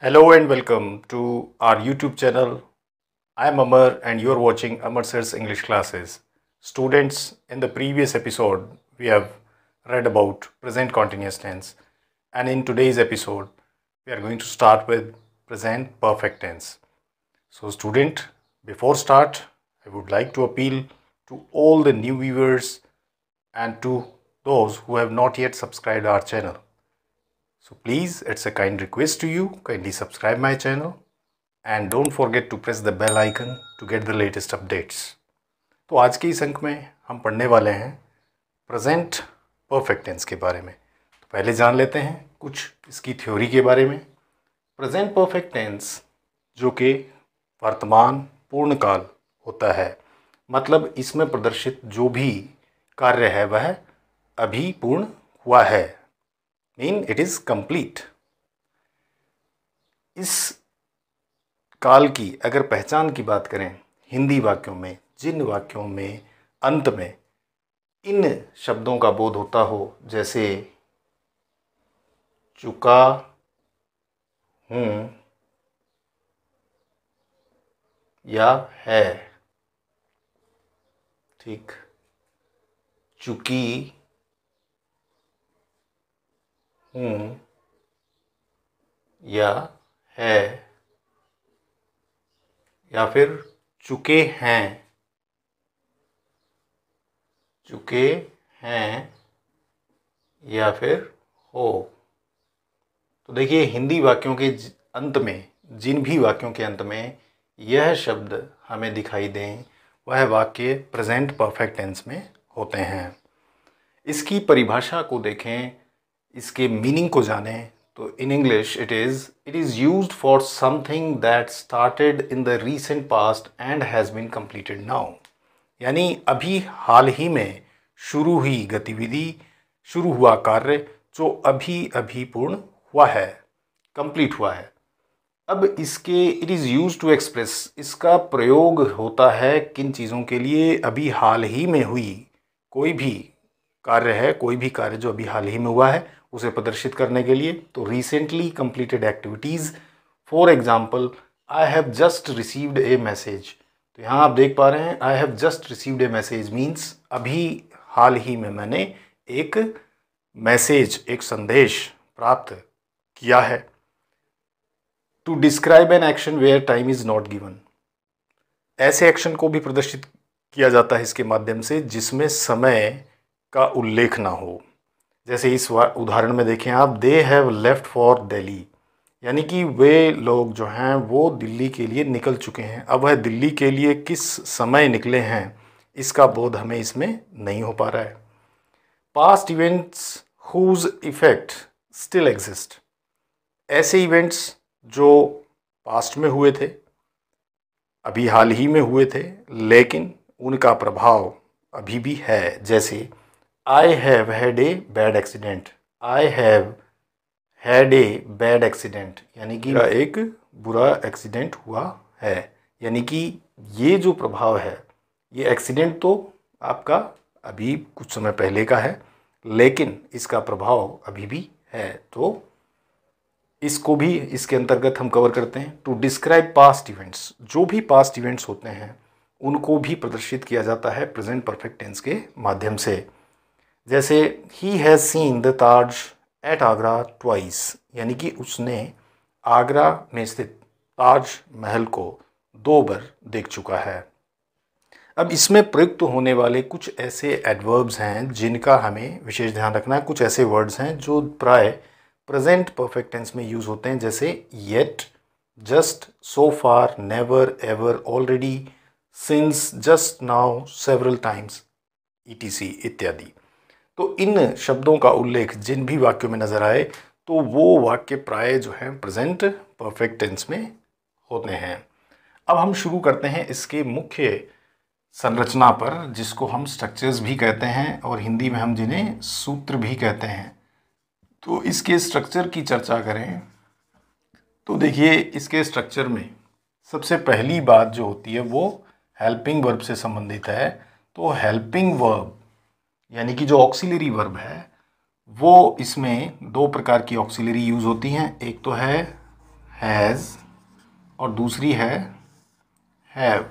Hello and welcome to our YouTube channel. I am Amar and you are watching Amar Sir's English classes. Students, in the previous episode, we have read about present continuous tense. And in today's episode, we are going to start with present perfect tense. So student, before start, I would like to appeal to all the new viewers and to those who have not yet subscribed our channel. So please, it's a kind request to you, kindly subscribe my channel and don't forget to press the bell icon to get the latest updates. तो आज के इस अंक में हम पढ़ने वाले हैं प्रेजेंट परफेक्ट टेंस के बारे में तो पहले जान लेते हैं कुछ इसकी थ्योरी के बारे में प्रेजेंट परफेक्ट टेंस जो कि वर्तमान पूर्णकाल होता है मतलब इसमें प्रदर्शित जो भी कार्य है वह अभी पूर्ण हुआ है मीन इट इज़ कंप्लीट इस काल की अगर पहचान की बात करें हिंदी वाक्यों में जिन वाक्यों में अंत में इन शब्दों का बोध होता हो जैसे चुका हूँ या है ठीक चुकी हूँ हम्म। या है या फिर चुके हैं चुके हैं या फिर हो तो देखिए हिंदी वाक्यों के अंत में जिन भी वाक्यों के अंत में यह शब्द हमें दिखाई दें वह वाक्य प्रेजेंट परफेक्ट टेंस में होते हैं इसकी परिभाषा को देखें इसके मीनिंग को जाने तो in English it is it is use for something that started in the recent past and has been completed now यानी अभी हाल ही में शुरू हुई गतिविधि शुरू हुआ कार्य जो अभी अभी पूर्ण हुआ है कंप्लीट हुआ है अब इसके it is use to express इसका प्रयोग होता है किन चीज़ों के लिए अभी हाल ही में हुई कोई भी कार्य है कोई भी कार्य जो अभी हाल ही में हुआ है उसे प्रदर्शित करने के लिए तो recently completed activities for example I have just received a message तो यहाँ आप देख पा रहे हैं I have just received a message means अभी हाल ही में मैंने एक मैसेज एक संदेश प्राप्त किया है to describe an action where time is not given ऐसे एक्शन को भी प्रदर्शित किया जाता है इसके माध्यम से जिसमें समय का उल्लेख ना हो जैसे इस उदाहरण में देखें आप they have left for Delhi यानी कि वे लोग जो हैं वो दिल्ली के लिए निकल चुके हैं अब वह दिल्ली के लिए किस समय निकले हैं इसका बोध हमें इसमें नहीं हो पा रहा है past events whose effect still exist ऐसे इवेंट्स जो पास्ट में हुए थे अभी हाल ही में हुए थे लेकिन उनका प्रभाव अभी भी है जैसे I have had a bad accident I have had a bad accident यानी कि एक बुरा एक्सीडेंट हुआ है यानी कि ये जो प्रभाव है ये एक्सीडेंट तो आपका अभी कुछ समय पहले का है लेकिन इसका प्रभाव अभी भी है तो इसको भी इसके अंतर्गत हम कवर करते हैं टू डिस्क्राइब पास्ट इवेंट्स जो भी पास्ट इवेंट्स होते हैं उनको भी प्रदर्शित किया जाता है प्रेजेंट परफेक्ट टेंस के माध्यम से जैसे ही has seen the Taj at Agra twice यानी कि उसने आगरा में स्थित ताज महल को दो बार देख चुका है अब इसमें प्रयुक्त होने वाले कुछ ऐसे एडवर्ब्स हैं जिनका हमें विशेष ध्यान रखना है कुछ ऐसे वर्ड्स हैं जो प्राय प्रेजेंट परफेक्ट टेंस में यूज़ होते हैं जैसे yet just so far never ever already since just now several times ई इत्यादि तो इन शब्दों का उल्लेख जिन भी वाक्यों में नज़र आए तो वो वाक्य प्राय जो हैं प्रेजेंट परफेक्ट टेंस में होते हैं अब हम शुरू करते हैं इसके मुख्य संरचना पर जिसको हम स्ट्रक्चर्स भी कहते हैं और हिंदी में हम जिन्हें सूत्र भी कहते हैं तो इसके स्ट्रक्चर की चर्चा करें तो देखिए इसके स्ट्रक्चर में सबसे पहली बात जो होती है वो हेल्पिंग वर्ब से संबंधित है तो हेल्पिंग वर्ब यानी कि जो ऑक्सीलरी वर्ब है वो इसमें दो प्रकार की ऑक्सीलरी यूज़ होती हैं एक तो है हैज़ और दूसरी है हैव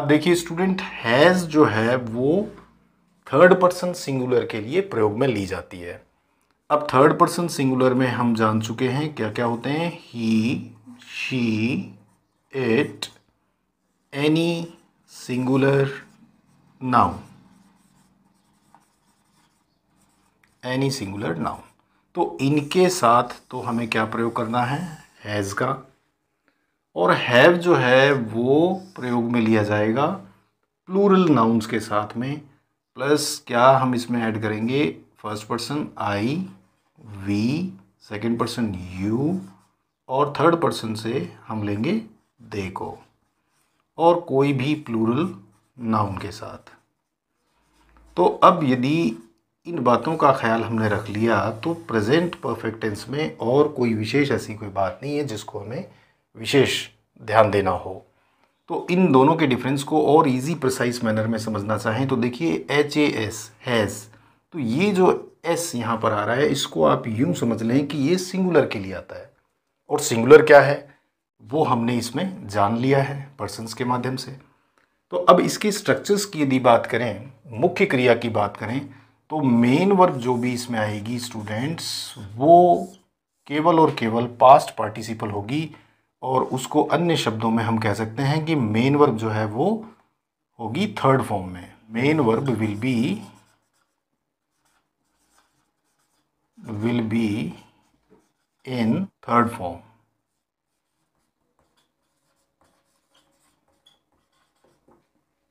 अब देखिए स्टूडेंट हैज़ जो है वो थर्ड पर्सन सिंगुलर के लिए प्रयोग में ली जाती है अब थर्ड पर्सन सिंगुलर में हम जान चुके हैं क्या क्या होते हैं he she it any singular now any singular noun तो इनके साथ तो हमें क्या प्रयोग करना है हैज़ का और हैव जो है वो प्रयोग में लिया जाएगा प्लूरल नाउन्स के साथ में प्लस क्या हम इसमें ऐड करेंगे first person I we second person you और थर्ड पर्सन से हम लेंगे दे को और कोई भी प्लूरल नाउन के साथ तो अब यदि इन बातों का ख्याल हमने रख लिया तो प्रेजेंट परफेक्ट टेंस में और कोई विशेष ऐसी कोई बात नहीं है जिसको हमें विशेष ध्यान देना हो तो इन दोनों के डिफरेंस को और इजी प्रिसाइज मैनर में समझना चाहें तो देखिए एच ए एस हैज़ तो ये जो एस यहाँ पर आ रहा है इसको आप यूँ समझ लें कि ये सिंगुलर के लिए आता है और सिंगुलर क्या है वो हमने इसमें जान लिया है पर्सनस के माध्यम से तो अब इसके स्ट्रक्चर्स की यदि बात करें मुख्य क्रिया की बात करें तो मेन वर्ब जो भी इसमें आएगी स्टूडेंट्स वो केवल और केवल पास्ट पार्टिसिपल होगी और उसको अन्य शब्दों में हम कह सकते हैं कि मेन वर्ब जो है वो होगी थर्ड फॉर्म में main verb will be will be in third form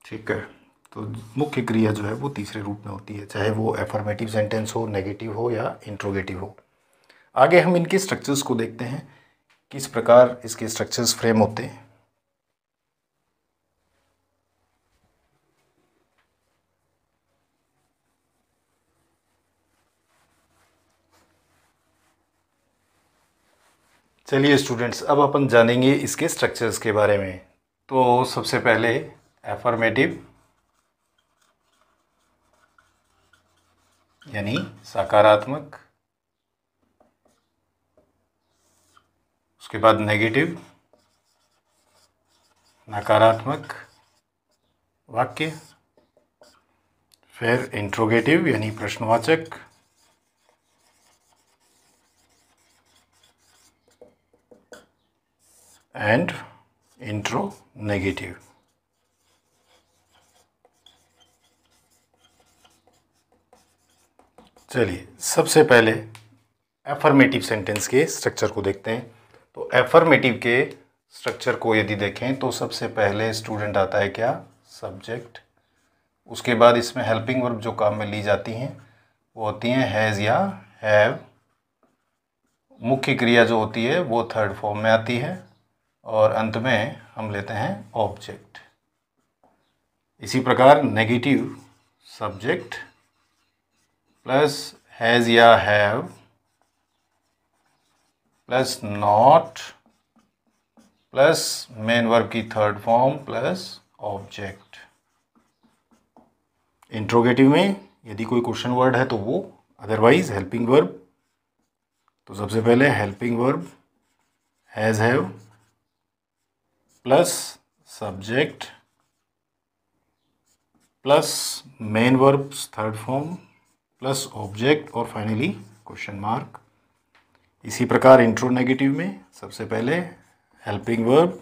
ठीक है तो मुख्य क्रिया जो है वो तीसरे रूप में होती है चाहे वो एफर्मेटिव सेंटेंस हो नेगेटिव हो या इंट्रोगेटिव हो आगे हम इनके स्ट्रक्चर्स को देखते हैं किस प्रकार इसके स्ट्रक्चर्स फ्रेम होते हैं चलिए स्टूडेंट्स अब अपन जानेंगे इसके स्ट्रक्चर्स के बारे में तो सबसे पहले एफर्मेटिव यानी सकारात्मक उसके बाद नेगेटिव नकारात्मक वाक्य फिर इंट्रोगेटिव यानी प्रश्नवाचक एंड इंट्रो नेगेटिव चलिए सबसे पहले एफर्मेटिव सेंटेंस के स्ट्रक्चर को देखते हैं तो एफर्मेटिव के स्ट्रक्चर को यदि देखें तो सबसे पहले स्टूडेंट आता है क्या सब्जेक्ट उसके बाद इसमें हेल्पिंग वर्ब जो काम में ली जाती हैं वो होती हैं हैज़ या हैव मुख्य क्रिया जो होती है वो थर्ड फॉर्म में आती है और अंत में हम लेते हैं ऑब्जेक्ट इसी प्रकार नेगेटिव सब्जेक्ट प्लस हैज़ या have plus not plus main verb की third form plus object interrogative में यदि कोई क्वेश्चन वर्ड है तो वो अदरवाइज हेल्पिंग वर्ब तो सबसे पहले helping verb has have plus subject plus main verbs third form plus object और फाइनली क्वेश्चन मार्क इसी प्रकार इंट्रो नेगेटिव में सबसे पहले हेल्पिंग वर्ब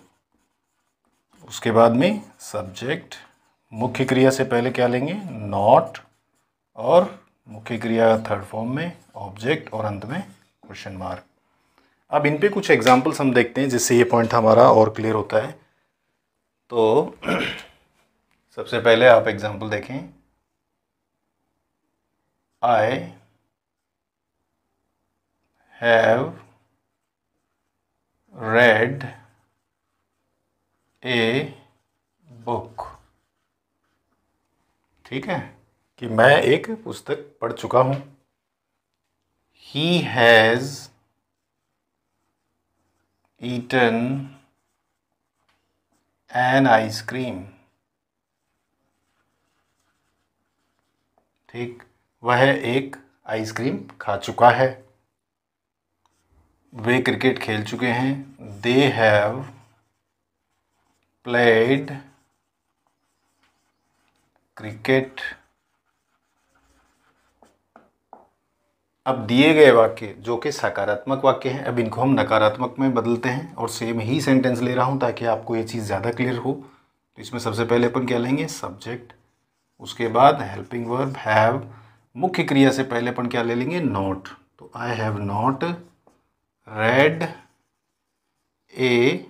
उसके बाद में सब्जेक्ट मुख्य क्रिया से पहले क्या लेंगे नॉट और मुख्य क्रिया थर्ड फॉर्म में ऑब्जेक्ट और अंत में क्वेश्चन मार्क अब इन पे कुछ एग्जांपल्स हम देखते हैं जिससे ये पॉइंट हमारा और क्लियर होता है तो सबसे पहले आप एग्जांपल देखें I have read a book ठीक है कि मैं एक पुस्तक पढ़ चुका हूँ he has eaten an ice cream ठीक वह एक आइसक्रीम खा चुका है वे क्रिकेट खेल चुके हैं दे हैव प्लेड क्रिकेट अब दिए गए वाक्य जो कि सकारात्मक वाक्य हैं अब इनको हम नकारात्मक में बदलते हैं और सेम ही सेंटेंस ले रहा हूं ताकि आपको ये चीज़ ज़्यादा क्लियर हो तो इसमें सबसे पहले अपन क्या लेंगे सब्जेक्ट उसके बाद हेल्पिंग वर्ब हैव मुख्य क्रिया से पहले अपन क्या ले लेंगे नॉट तो I have not read a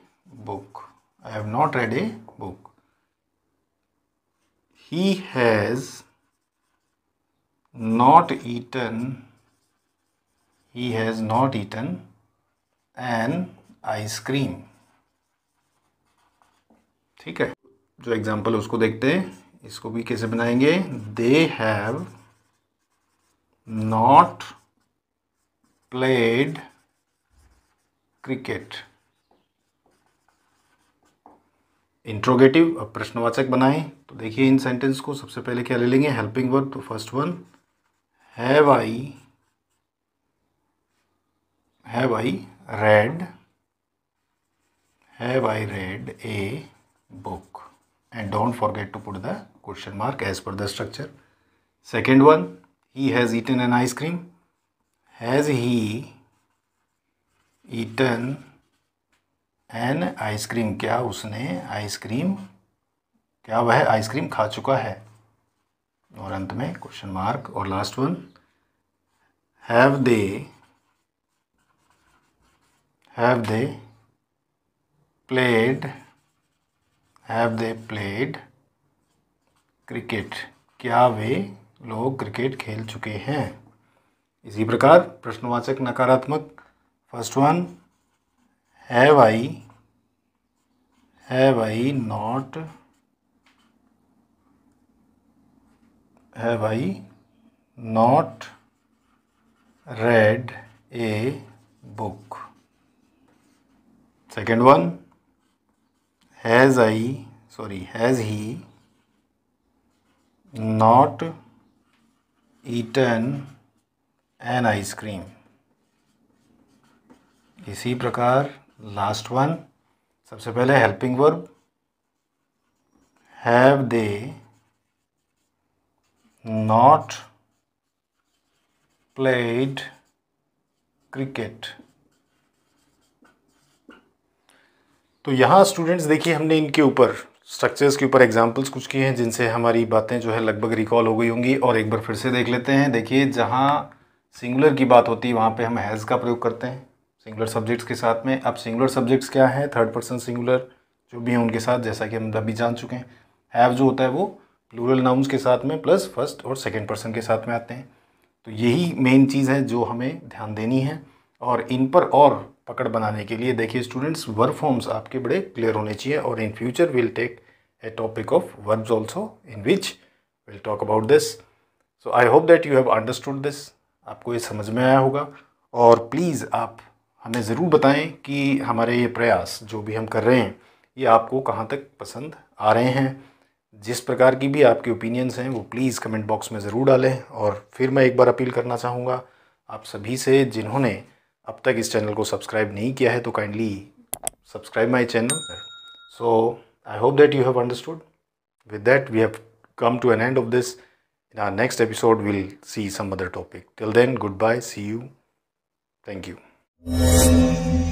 book I have not read a book he has not eaten he has not eaten an ice cream ठीक है जो एग्जाम्पल उसको देखते हैं इसको भी कैसे बनाएंगे they have not played cricket interrogative अब प्रश्नवाचक बनाएं तो देखिए इन सेंटेंस को सबसे पहले क्या ले लेंगे हेल्पिंग वर्ब तो first one have I have I read have I read a book and don't forget to put the question mark as per the structure second one He has eaten an ice cream. Has he eaten an ice cream क्या उसने ice cream क्या वह ice cream खा चुका है और अंत में क्वेश्चन मार्क और last one have they have they played have they played cricket क्या वे लोग क्रिकेट खेल चुके हैं इसी प्रकार प्रश्नवाचक नकारात्मक first one have I have I not have I not read a book second one has I sorry has he not eaten an ice cream इसी प्रकार लास्ट वन सबसे पहले helping verb have they not played cricket तो यहाँ students देखिए हमने इनके ऊपर स्ट्रक्चर्स के ऊपर एग्जांपल्स कुछ किए हैं जिनसे हमारी बातें जो है लगभग रिकॉल हो गई होंगी और एक बार फिर से देख लेते हैं देखिए जहाँ सिंगुलर की बात होती है वहाँ पे हम हैज़ का प्रयोग करते हैं सिंगुलर सब्जेक्ट्स के साथ में अब सिंगुलर सब्जेक्ट्स क्या है थर्ड पर्सन सिंगुलर जो भी हैं उनके साथ जैसा कि हम अभी जान चुके हैं हैव जो होता है वो प्लूरल नाउन्स के साथ में प्लस फर्स्ट और सेकेंड पर्सन के साथ में आते हैं तो यही मेन चीज़ है जो हमें ध्यान देनी है और इन पर और पकड़ बनाने के लिए देखिए स्टूडेंट्स वर्ब फॉर्म्स आपके बड़े क्लियर होने चाहिए और in future will take a topic of verbs also in which will talk about this so I hope that you have understood this आपको ये समझ में आया होगा और प्लीज़ आप हमें ज़रूर बताएं कि हमारे ये प्रयास जो भी हम कर रहे हैं ये आपको कहाँ तक पसंद आ रहे हैं जिस प्रकार की भी आपके ओपिनियंस हैं वो प्लीज़ कमेंट बॉक्स में ज़रूर डालें और फिर मैं एक बार अपील करना चाहूँगा आप सभी से जिन्होंने अब तक इस चैनल को सब्सक्राइब नहीं किया है तो kindly subscribe my channel so I hope that you have understood with that we have come to an end of this in our next episode will see some other topic till then good bye see you thank you